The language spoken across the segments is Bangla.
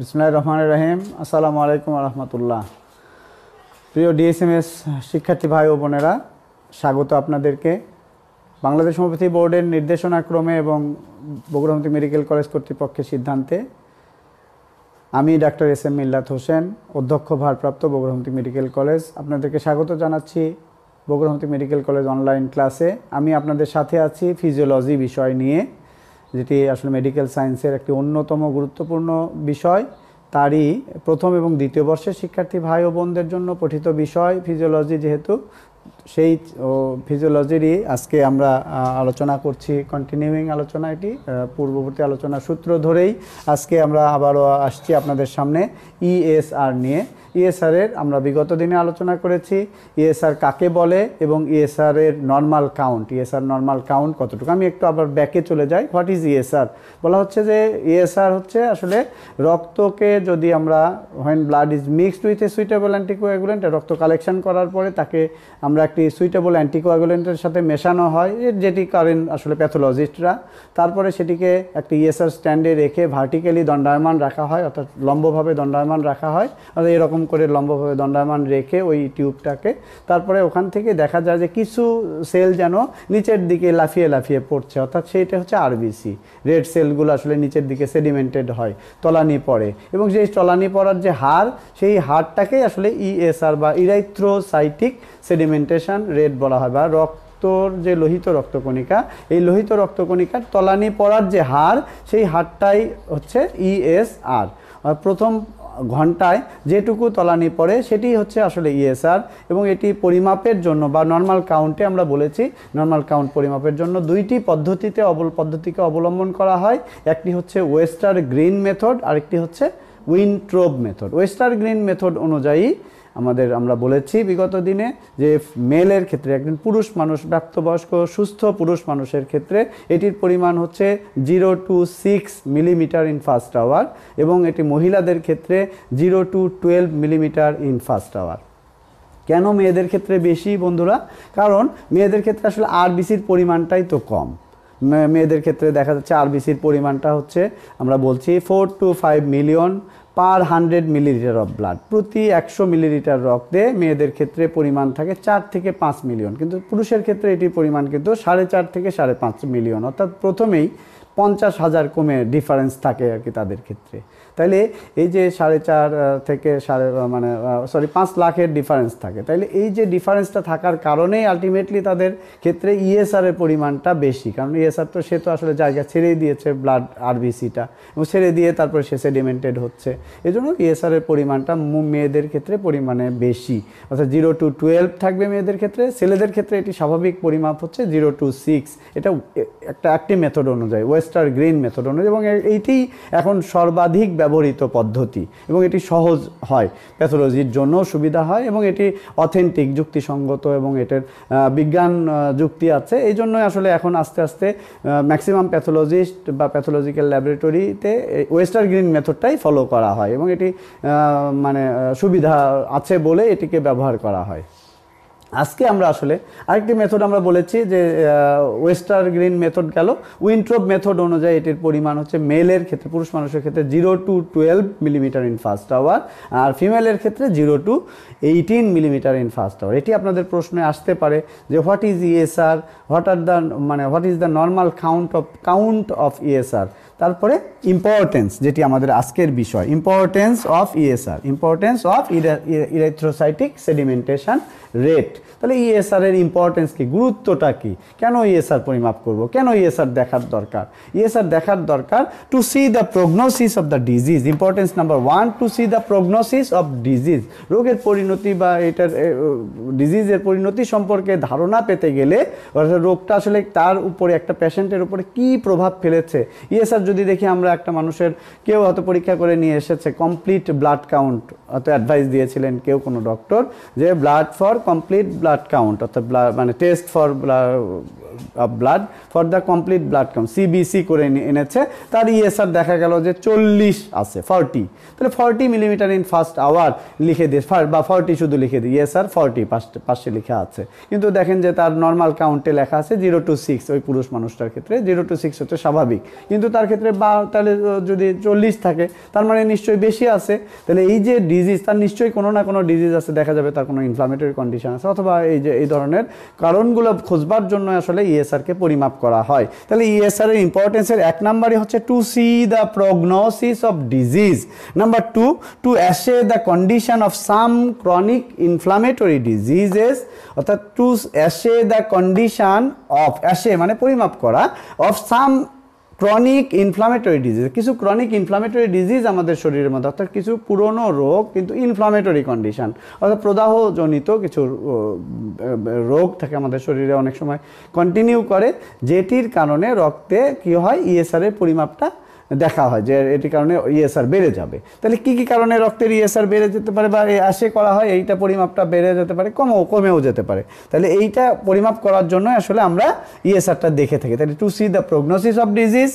বিসমাই রহমান রহিম আসসালামু আলাইকুম রহমতুল্লাহ প্রিয় ডিএসএমএস শিক্ষার্থী ভাই ও বোনেরা স্বাগত আপনাদেরকে বাংলাদেশ হোমিওপ্যাথি বোর্ডের নির্দেশনাক্রমে এবং বগুড়া মেডিকেল কলেজ কর্তৃপক্ষের সিদ্ধান্তে আমি ডাক্তার এস এম মিল্লাত হোসেন অধ্যক্ষ ভারপ্রাপ্ত বগুড়া মেডিকেল কলেজ আপনাদেরকে স্বাগত জানাচ্ছি বগুড়া মেডিকেল কলেজ অনলাইন ক্লাসে আমি আপনাদের সাথে আছি ফিজিওলজি বিষয় নিয়ে যেটি আসলে মেডিকেল সায়েন্সের একটি অন্যতম গুরুত্বপূর্ণ বিষয় তারই প্রথম এবং দ্বিতীয় বর্ষের শিক্ষার্থী ভাই ও বোনদের জন্য পঠিত বিষয় ফিজিওলজি যেহেতু সেই ফিজিওলজিরই আজকে আমরা আলোচনা করছি কন্টিনিউইং আলোচনা এটি পূর্ববর্তী আলোচনা সূত্র ধরেই আজকে আমরা আবারও আসছি আপনাদের সামনে ইএসআর e নিয়ে ইএসআরের e আমরা বিগত দিনে আলোচনা করেছি ইএসআর e কাকে বলে এবং ইএসআরের normal count ESR normal count কতটুকু আমি একটু আবার ব্যাকে চলে যাই হোয়াট ইজ ইএসআর বলা হচ্ছে যে ইএসআর হচ্ছে আসলে রক্তকে যদি আমরা when blood is mixed with a suitable anticoagulant রক্ত কালেকশন করার পরে তাকে আমরা একটি সুইটেবল অ্যান্টিকোয়াগুলেন্টের সাথে মেশানো হয় যেটি করেন আসলে প্যাথোলজিস্টরা তারপরে সেটিকে একটি ইএসআর স্ট্যান্ডে রেখে ভার্টিক্যালি দণ্ডায়মান রাখা হয় অর্থাৎ লম্বভাবে দণ্ডায়মান রাখা হয় অর্থাৎ এরকম করে লম্বভাবে দণ্ডায়মান রেখে ওই টিউবটাকে তারপরে ওখান থেকে দেখা যায় যে কিছু সেল যেন নিচের দিকে লাফিয়ে লাফিয়ে পড়ছে অর্থাৎ সেইটা হচ্ছে আরবিসি রেড সেলগুলো আসলে নিচের দিকে সেডিমেন্টেড হয় তলানি পড়ে এবং সেই তলানি পড়ার যে হার সেই হারটাকেই আসলে ইএসআর বা ইরাইথ্রোসাইটিক সেডিমেন্টেশন সার্কুলেশন রেড বলা হয় বা রক্তর যে লোহিত রক্তকণিকা এই লোহিত রক্তকণিকার তলানি পড়ার যে হার সেই হারটাই হচ্ছে ইএসআর e প্রথম ঘন্টায় যেটুকু তলানি পড়ে সেটি হচ্ছে আসলে ইএসআর e এবং এটি পরিমাপের জন্য বা নর্মাল কাউন্টে আমরা বলেছি নর্মাল কাউন্ট পরিমাপের জন্য দুইটি পদ্ধতিতে অবল পদ্ধতিকে অবলম্বন করা হয় একটি হচ্ছে ওয়েস্টার গ্রিন মেথড আরেকটি হচ্ছে Wintrobe method Westergren method অনুযায়ী আমাদের আমরা বলেছি বিগত দিনে যে মেলের ক্ষেত্রে একজন পুরুষ মানুষ প্রাপ্তবয়স্ক সুস্থ পুরুষ মানুষের ক্ষেত্রে এটির পরিমাণ হচ্ছে zero to six millimetre in first hour এবং এটি মহিলাদের ক্ষেত্রে zero to twelve millimetre in first hour কেন মেয়েদের ক্ষেত্রে বেশি বন্ধুরা কারণ মেয়েদের ক্ষেত্রে আসলে আরবিসির পরিমাণটাই তো কম মেয়েদের ক্ষেত্রে দেখা যাচ্ছে আরবিসির পরিমাণটা হচ্ছে আমরা বলছি four to five million per hundred millilitre of blood প্রতি একশো মিলিলিটার রক্তে মেয়েদের ক্ষেত্রে পরিমাণ থাকে চার থেকে পাঁচ মিলিয়ন কিন্তু পুরুষের ক্ষেত্রে এটির পরিমাণ কিন্তু সাড়ে চার থেকে সাড়ে পাঁচ মিলিয়ন অর্থাৎ প্রথমেই পঞ্চাশ হাজার কমে ডিফারেন্স থাকে আর কি তাদের ক্ষেত্রে তাইলে এই যে সাড়ে চার থেকে সাড়ে মানে সরি পাঁচ লাখের ডিফারেন্স থাকে তাইলে এই যে ডিফারেন্সটা থাকার কারণেই আলটিমেটলি তাদের ক্ষেত্রে ইএসআরের e পরিমাণটা বেশি কারণ ইএসআর e তো সে তো আসলে জায়গা ছেড়েই দিয়েছে ব্লাড আরবিসিটা এবং ছেড়ে দিয়ে তারপর সে সেডিমেন্টেড হচ্ছে এই জন্য ইএসআরের e পরিমাণটা মেয়েদের ক্ষেত্রে পরিমাণে বেশি অর্থাৎ জিরো টু টুয়েলভ থাকবে মেয়েদের ক্ষেত্রে ছেলেদের ক্ষেত্রে এটি স্বাভাবিক পরিমাপ হচ্ছে জিরো টু সিক্স এটা একটা অ্যাক্টিভ মেথড অনুযায়ী ওয়েস্ট ওয়েস্টার গ্রিন অনুযায়ী এবং এইটি এখন সর্বাধিক ব্যবহৃত পদ্ধতি এবং এটি সহজ হয় প্যাথোলজির জন্য সুবিধা হয় এবং এটি অথেন্টিক যুক্তিসঙ্গত এবং এটার বিজ্ঞান যুক্তি আছে এই জন্যই আসলে এখন আস্তে আস্তে ম্যাক্সিমাম প্যাথোলজিস্ট বা প্যাথোলজিক্যাল ল্যাবরেটরিতে ওয়েস্টার গ্রিন মেথডটাই ফলো করা হয় এবং এটি মানে সুবিধা আছে বলে এটিকে ব্যবহার করা হয় আজকে আমরা আসলে আরেকটি মেথড আমরা বলেছি যে ওয়েস্টার গ্রিন মেথড গেল উইন্ট্রোপ মেথড অনুযায়ী এটির পরিমাণ হচ্ছে মেলের ক্ষেত্রে পুরুষ মানুষের ক্ষেত্রে zero to twelve millimetre in first hour আর ফিমেলের ক্ষেত্রে zero to eighteen millimetre in first hour এটি আপনাদের প্রশ্নে আসতে পারে যে what is ESR what are the মানে what is the normal count of count of ESR তারপরে ইম্পর্টেন্স যেটি আমাদের আজকের বিষয় importance of ESR importance of erythrocytic sedimentation rate তাহলে ইএসআর e এর ইম্পর্টেন্স কি গুরুত্বটা কি কেন ইএসআর e পরিমাপ করব কেন ইএসআর e দেখার দরকার ইএসআর দেখার দরকার to see the prognosis of the disease importance number one to see the prognosis of disease রোগের পরিণতি বা এটার ডিজিজের পরিণতি সম্পর্কে ধারণা পেতে গেলে রোগটা আসলে তার উপরে একটা পেশেন্টের উপরে কি প্রভাব ফেলেছে ইএসআর যদি দেখি আমরা একটা মানুষের কেউ হয়তো পরীক্ষা করে নিয়ে এসেছে কমপ্লিট ব্লাড কাউন্ট হয়তো অ্যাডভাইস দিয়েছিলেন কেউ কোনো ডক্টর যে blood for complete blood count অর্থাৎ মানে test for of blood for the complete blood count CBC করে এনেছে তার ইএসআর e দেখা গেল যে চল্লিশ আছে ফর্টি তাহলে forty millimetre in first hour লিখে দিয়ে বা ফর্টি শুধু লিখে দিই ইএসআর ফর্টি পাশে লেখা আছে কিন্তু দেখেন যে তার নর্মাল কাউন্টে লেখা আছে জিরো টু সিক্স ওই পুরুষ মানুষটার ক্ষেত্রে জিরো টু সিক্স হচ্ছে স্বাভাবিক কিন্তু তার ক্ষেত্রে বা তাহলে যদি চল্লিশ থাকে তার মানে নিশ্চয়ই বেশি আছে তাহলে এই যে ডিজিজ তার নিশ্চয়ই কোনো না কোনো ডিজিজ আছে দেখা যাবে তার কোনো ইনফ্লামেটরি কন্ডিশন আছে অথবা এই যে এই ধরনের কারণগুলো খুঁজবার জন্য আসলে ইএসআরকে e পরিমাপ করা হয় তাহলে ইএসআর e এর ইম্পর্টেন্সের এক নাম্বারই হচ্ছে to see the prognosis of disease number two to assay the condition of some chronic inflammatory diseases অর্থাৎ to assay the condition of assay মানে পরিমাপ করা of some chronic inflammatory disease কিছু ক্রনিক ইনফ্লামেটরি ডিজিজ আমাদের শরীরের মধ্যে অর্থাৎ কিছু পুরনো রোগ কিন্তু ইনফ্লামেটরি কন্ডিশন অর্থাৎ প্রদাহজনিত কিছু রোগ থাকে আমাদের শরীরে অনেক সময় কন্টিনিউ করে যেটির কারণে রক্তে কি হয় ইএসআরের e পরিমাপটা দেখা হয় যে এটি কারণে ইএসআর e বেড়ে যাবে তাহলে কি কি কারণে রক্তের ইএসআর e বেড়ে যেতে পারে বা আসে করা হয় এইটা পরিমাপটা বেড়ে যেতে পারে কমও কমেও যেতে পারে তাহলে এইটা পরিমাপ করার জন্য আসলে আমরা ইএসআরটা e দেখে থাকি তাহলে to see the prognosis of disease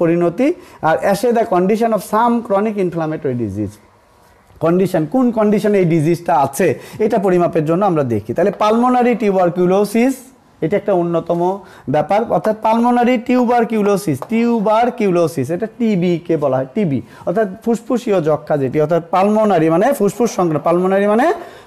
পরিণতি আর assay the condition of some chronic inflammatory disease condition কোন কন্ডিশনে এই ডিজিজটা আছে এটা পরিমাপের জন্য আমরা দেখি তাহলে পালমোনারি টিউবারকিউলোসিস এটা একটা অন্যতম ব্যাপার অর্থাৎ pulmonary tuberculosis tuberculosis এটা টিবিকে বলা হয় টিবি অর্থাৎ ফুসফুসীয় যক্ষা যেটি অর্থাৎ পালমোনারি মানে ফুসফুস সংক্রান্ত পালমোনারি মানে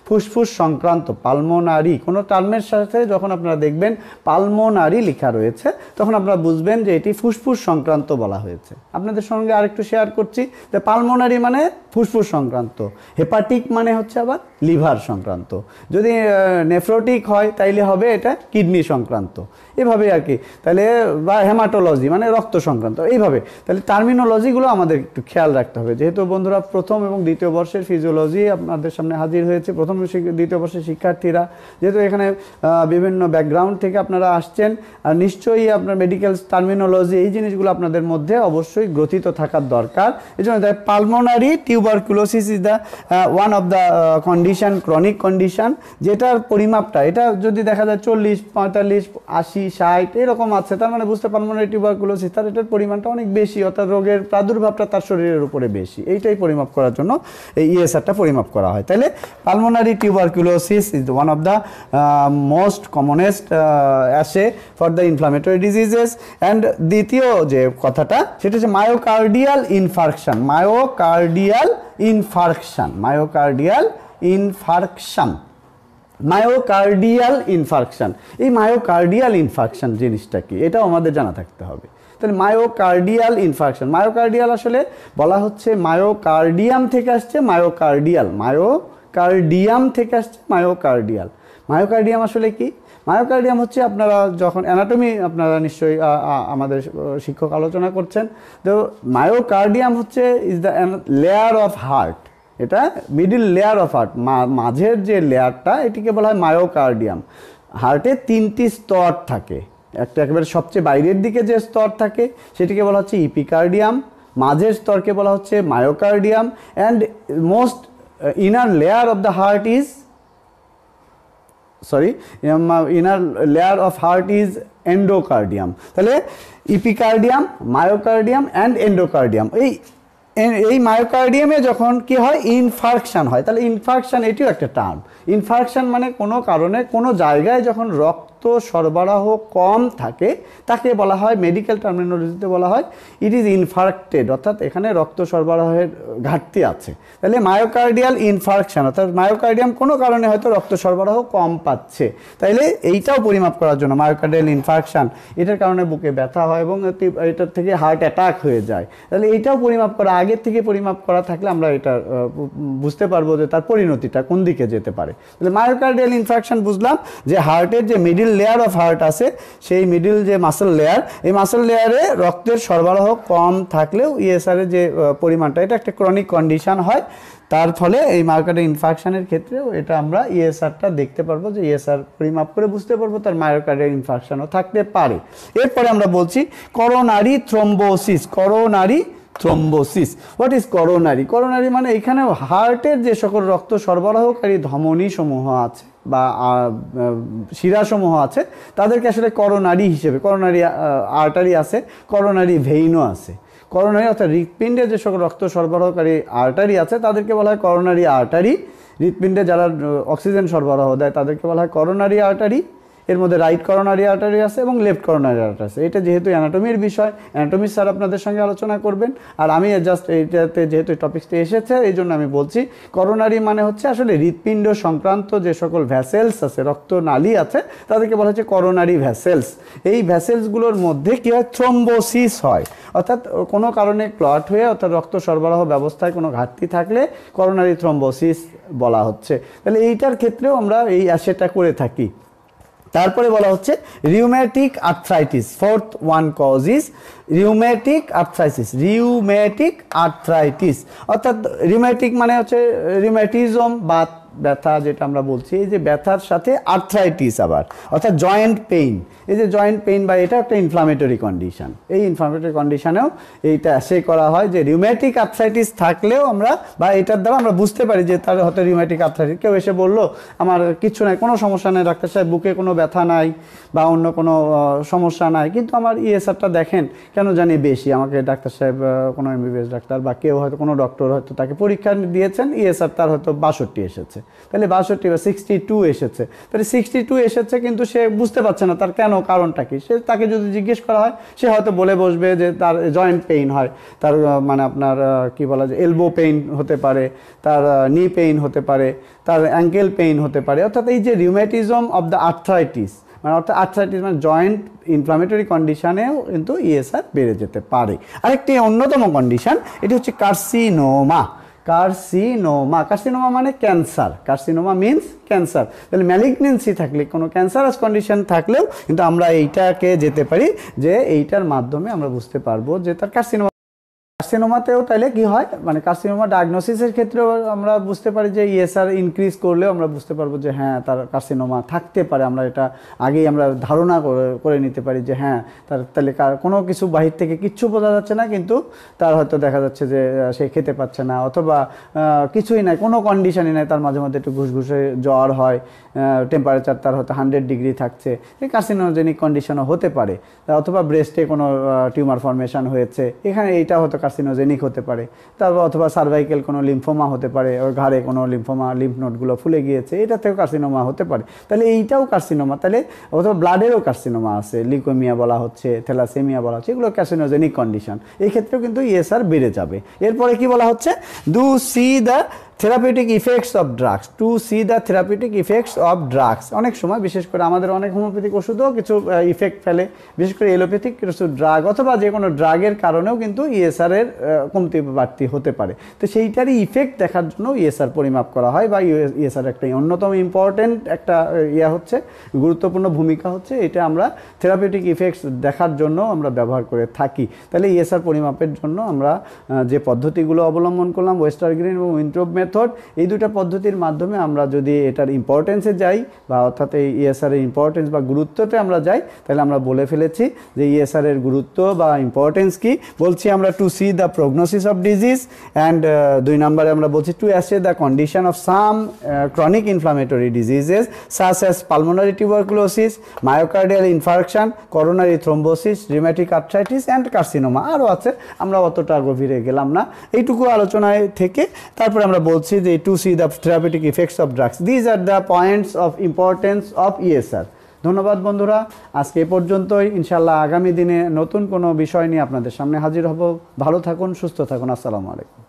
ফুসফুস সংক্রান্ত পালমোনারি কোনো টার্মের সাথে যখন আপনারা দেখবেন পালমোনারি লেখা রয়েছে তখন আপনারা বুঝবেন যে এটি ফুসফুস সংক্রান্ত বলা হয়েছে আপনাদের সঙ্গে আরেকটু শেয়ার করছি যে পালমোনারি মানে ফুসফুস সংক্রান্ত হেপাটিক মানে হচ্ছে আবার লিভার সংক্রান্ত যদি নেফ্রোটিক হয় তাইলে হবে এটা কিডনি সংক্রান্ত এভাবে আর কি তাহলে বা হেমাটোলজি মানে রক্ত সংক্রান্ত এইভাবে তাহলে টার্মিনোলজিগুলো আমাদের একটু খেয়াল রাখতে হবে যেহেতু বন্ধুরা প্রথম এবং দ্বিতীয় বর্ষের ফিজিওলজি আপনাদের সামনে হাজির হয়েছে প্রথম প্রথম দ্বিতীয় বর্ষের শিক্ষার্থীরা যেহেতু এখানে বিভিন্ন ব্যাকগ্রাউন্ড থেকে আপনারা আসছেন আর নিশ্চয়ই আপনার মেডিকেল টার্মিনোলজি এই জিনিসগুলো আপনাদের মধ্যে অবশ্যই গ্রথিত থাকার দরকার এই জন্য তাই pulmonary tuberculosis is the one of the condition chronic condition যেটার পরিমাপটা এটা যদি দেখা যায় চল্লিশ পঁয়তাল্লিশ আশি ষাট এরকম আছে তার মানে বুঝতে পালমোনারি টিউবারকুলোসিস তার এটার পরিমাণটা অনেক বেশি অর্থাৎ রোগের প্রাদুর্ভাবটা তার শরীরের উপরে বেশি এইটাই পরিমাপ করার জন্য এই ইএসআরটা পরিমাপ করা হয় তাহলে pulmonary pulmonary tuberculosis is one of the uh, most commonest uh, assay for the inflammatory দ্বিতীয় যে কথাটা সেটা হচ্ছে myocardial infarction myocardial infarction myocardial infarction myocardial infarction এই মায়োকার্ডিয়াল ইনফার্কশন জিনিসটা কি এটাও আমাদের জানা থাকতে হবে তাহলে মায়োকার্ডিয়াল ইনফার্কশন মায়োকার্ডিয়াল আসলে বলা হচ্ছে মায়োকার্ডিয়াম থেকে আসছে মায়োকার্ডিয়াল মায়ো কার্ডিয়াম থেকে আসছে মায়োকার্ডিয়াল মায়োকার্ডিয়াম আসলে কি মায়োকার্ডিয়াম হচ্ছে আপনারা যখন অ্যানাটমি আপনারা নিশ্চয়ই আমাদের শিক্ষক আলোচনা করছেন তো মায়োকার্ডিয়াম হচ্ছে is the layer of heart এটা মিডিল লেয়ার অফ হার্ট মাঝের যে লেয়ারটা এটিকে বলা হয় মায়োকার্ডিয়াম হার্টে তিনটি স্তর থাকে একটা একেবারে সবচেয়ে বাইরের দিকে যে স্তর থাকে সেটিকে বলা হচ্ছে ইপিকার্ডিয়াম মাঝের স্তরকে বলা হচ্ছে myocardium and most uh, inner layer of the heart is sorry um, uh, inner layer of heart is endocardium তাহলে epicardium myocardium and endocardium এই এই মায়োকার্ডিয়ামে যখন কি হয় ইনফার্কশান হয় তাহলে ইনফার্কশান এটিও একটা টার্ম ইনফার্কশান মানে কোনো কারণে কোনো জায়গায় যখন রক্ত রক্ত সরবরাহ কম থাকে তাকে বলা হয় মেডিকেল টার্মিনোলজিতে বলা হয় ইট ইজ ইনফার্কটেড অর্থাৎ এখানে রক্ত সরবরাহের ঘাটতি আছে তাহলে মায়োকার্ডিয়াল ইনফার্কশান অর্থাৎ মায়োকার্ডিয়াম কোনো কারণে হয়তো রক্ত সরবরাহ কম পাচ্ছে তাইলে এইটাও পরিমাপ করার জন্য মায়োকার্ডিয়াল ইনফার্কশান এটার কারণে বুকে ব্যথা হয় এবং এটার থেকে হার্ট অ্যাটাক হয়ে যায় তাহলে এটাও পরিমাপ করা আগের থেকে পরিমাপ করা থাকলে আমরা এটা বুঝতে পারবো যে তার পরিণতিটা কোন দিকে যেতে পারে তাহলে মায়োকার্ডিয়াল ইনফ্রাকশান বুঝলাম যে হার্টের যে middle middle layer of heart আছে সেই মিডিল যে মাসেল লেয়ার এই মাসেল লেয়ারে রক্তের সরবরাহ কম থাকলেও ইএসআরের e যে পরিমাণটা এটা একটা ক্রনিক কন্ডিশন হয় তার ফলে এই মায়োকার্ডাল ইনফাকশানের ক্ষেত্রেও এটা আমরা ইএসআরটা e দেখতে পারবো যে ইএসআর e পরিমাপ করে বুঝতে পারবো তার মায়োকার্ডাল ইনফাকশানও থাকতে পারে এরপরে আমরা বলছি coronary thrombosis coronary thrombosis what is coronary coronary মানে এখানে হার্টের যে সকল রক্ত সরবরাহকারী ধমনী সমূহ আছে বা শিরাসমূহ আছে তাদেরকে আসলে করোনারি হিসেবে করোনারি আর্টারি আছে করোনারি ভেইনও আছে করোনারি অর্থাৎ হৃৎপিণ্ডে যে সকল রক্ত সরবরাহকারী আর্টারি আছে তাদেরকে বলা হয় করোনারি আর্টারি হৃৎপিণ্ডে যারা অক্সিজেন সরবরাহ দেয় তাদেরকে বলা হয় করোনারি আর্টারি এর মধ্যে রাইট করোনারি আর্টারি আছে এবং লেফট করোনারি আর্টারি আছে এটা যেহেতু অ্যানাটমির বিষয় অ্যানাটমি স্যার আপনাদের সঙ্গে আলোচনা করবেন আর আমি জাস্ট এইটাতে যেহেতু টপিকসটি এসেছে এই জন্য আমি বলছি করোনারি মানে হচ্ছে আসলে হৃৎপিণ্ড সংক্রান্ত যে সকল ভ্যাসেলস আছে নালী আছে তাদেরকে বলা হচ্ছে করোনারি ভ্যাসেলস এই ভ্যাসেলসগুলোর মধ্যে কী হয় থ্রম্বোসিস হয় অর্থাৎ কোনো কারণে ক্লট হয়ে অর্থাৎ রক্ত সরবরাহ ব্যবস্থায় কোনো ঘাটতি থাকলে করোনারি থ্রম্বোসিস বলা হচ্ছে তাহলে এইটার ক্ষেত্রেও আমরা এই সেটা করে থাকি তারপরে বলা হচ্ছে rheumatic arthritis fourth one cause is rheumatic arthritis rheumatic arthritis অর্থাৎ রিউম্যাটিক মানে হচ্ছে রিউম্যাটিজম বা ব্যথা যেটা আমরা বলছি এই যে ব্যথার সাথে আর্থ্রাইটিস আবার অর্থাৎ জয়েন্ট পেইন এই যে জয়েন্ট পেইন বা এটা একটা ইনফ্লামেটরি কন্ডিশন এই ইনফ্লামেটরি কন্ডিশানেও এইটা সে করা হয় যে রিউম্যাটিক আর্থ্রাইটিস থাকলেও আমরা বা এটার দ্বারা আমরা বুঝতে পারি যে তার হয়তো রিউম্যাটিক আর্থ্রাইটিস কেউ এসে বললো আমার কিছু নাই কোনো সমস্যা নেই ডাক্তার সাহেব বুকে কোনো ব্যথা নাই বা অন্য কোনো সমস্যা নাই কিন্তু আমার ইএসআরটা e দেখেন কেন জানি বেশি আমাকে ডাক্তার সাহেব কোনো এমবিবিএস ডাক্তার বা কেউ হয়তো কোনো ডক্টর হয়তো তাকে পরীক্ষা দিয়েছেন ইএসআর e তার হয়তো বাষট্টি এসেছে তাহলে বাষট্টি বা সিক্সটি টু এসেছে তাহলে সিক্সটি টু এসেছে কিন্তু সে বুঝতে পারছে না তার কেন কারণটা কি সে তাকে যদি জিজ্ঞেস করা হয় সে হয়তো বলে বসবে যে তার জয়েন্ট পেইন হয় তার মানে আপনার কি বলা যায় এলবো পেইন হতে পারে তার নি পেইন হতে পারে তার অ্যাঙ্কেল পেইন হতে পারে অর্থাৎ এই যে রিউম্যাটিজম অব দ্য আর্থ্রাইটিস মানে অর্থাৎ আর্থ্রাইটিস মানে জয়েন্ট ইনফ্লামেটরি কন্ডিশনেও কিন্তু ইএসআর e বেড়ে যেতে পারে আরেকটি অন্যতম কন্ডিশন এটি হচ্ছে কার্সিনোমা কার্সিনোমা কার্সিনোমা মানে ক্যান্সার কার্সিনোমা মিনস ক্যান্সার তাহলে ম্যালিগনেন্সি থাকলে কোনো ক্যান্সারাস কন্ডিশন থাকলেও কিন্তু আমরা এইটাকে যেতে পারি যে এইটার মাধ্যমে আমরা বুঝতে পারবো যে তার কার্সিনোমা কার্সিনোমাতেও তাহলে কি হয় মানে কার্সিনোমা ডায়াগনোসিসের ক্ষেত্রেও আমরা বুঝতে পারি যে ইএসআর ইনক্রিজ করলেও আমরা বুঝতে পারবো যে হ্যাঁ তার কার্সিনোমা থাকতে পারে আমরা এটা আগেই আমরা ধারণা করে নিতে পারি যে হ্যাঁ তার তাহলে কোনো কিছু বাহির থেকে কিচ্ছু বোঝা যাচ্ছে না কিন্তু তার হয়তো দেখা যাচ্ছে যে সে খেতে পাচ্ছে না অথবা কিছুই নাই কোনো কন্ডিশনই নাই তার মাঝে মধ্যে একটু ঘুষঘুষে জ্বর হয় টেম্পারেচার তার হয়তো হান্ড্রেড ডিগ্রি থাকছে এই কার্সিনোজেনিক কন্ডিশনও হতে পারে অথবা ব্রেস্টে কোনো টিউমার ফর্মেশন হয়েছে এখানে এইটা হয়তো কার্সিন কার্সিনোজেনিক হতে পারে তারপর অথবা সার্ভাইকেল কোনো লিম্ফোমা হতে পারে ওর ঘাড়ে কোনো লিম্ফোমা লিম্ফ নোটগুলো ফুলে গিয়েছে এটা থেকেও কার্সিনোমা হতে পারে তাহলে এইটাও কার্সিনোমা তাহলে অথবা ব্লাডেরও কার্সিনোমা আছে লিকোমিয়া বলা হচ্ছে থ্যালাসেমিয়া বলা হচ্ছে এগুলো ক্যাসিনোজেনিক কন্ডিশন এই ক্ষেত্রেও কিন্তু ইএসআর বেড়ে যাবে এরপরে কি বলা হচ্ছে to see the therapeutic effects of drugs to see the therapeutic effects of drugs অনেক সময় বিশেষ করে আমাদের অনেক হোমিওপ্যাথিক ওষুধও কিছু ইফেক্ট ফেলে বিশেষ করে এলোপ্যাথিক কিছু ড্রাগ অথবা যে কোনো ড্রাগের কারণেও কিন্তু ইএসআরের কমতি বাড়তি হতে পারে তো সেইটারই ইফেক্ট দেখার জন্য ইএসআর e পরিমাপ করা হয় বা ইএসআর e একটা অন্যতম ইম্পর্ট্যান্ট একটা ইয়ে হচ্ছে গুরুত্বপূর্ণ ভূমিকা হচ্ছে এটা আমরা থেরাপিউটিক ইফেক্টস দেখার জন্য আমরা ব্যবহার করে থাকি তাহলে ইএসআর e পরিমাপের জন্য আমরা যে পদ্ধতিগুলো অবলম্বন করলাম ওয়েস্টার গ্রিন এবং ইন্ট্রোভমেট মেথড এই দুটা পদ্ধতির মাধ্যমে আমরা যদি এটার ইম্পর্টেন্সে যাই বা অর্থাৎ এই ইএসআর e এর ইম্পর্টেন্স বা গুরুত্বতে আমরা যাই তাহলে আমরা বলে ফেলেছি যে ইএসআর e এর গুরুত্ব বা ইম্পর্টেন্স কি বলছি আমরা to see the prognosis of disease and দুই নম্বরে আমরা বলছি to assay the condition of some chronic inflammatory diseases such as pulmonary tuberculosis myocardial infarction coronary thrombosis rheumatic arthritis and carcinoma আরও আছে আমরা অতটা গভীরে গেলাম না এইটুকু আলোচনায় থেকে তারপরে আমরা বল we'll see the to see the therapeutic effects of drugs. These are the points of importance of ESR. ধন্যবাদ বন্ধুরা আজকে এ পর্যন্তই ইনশাল্লাহ আগামী দিনে নতুন কোনো বিষয় নিয়ে আপনাদের সামনে হাজির হব ভালো থাকুন সুস্থ থাকুন আসসালামু আলাইকুম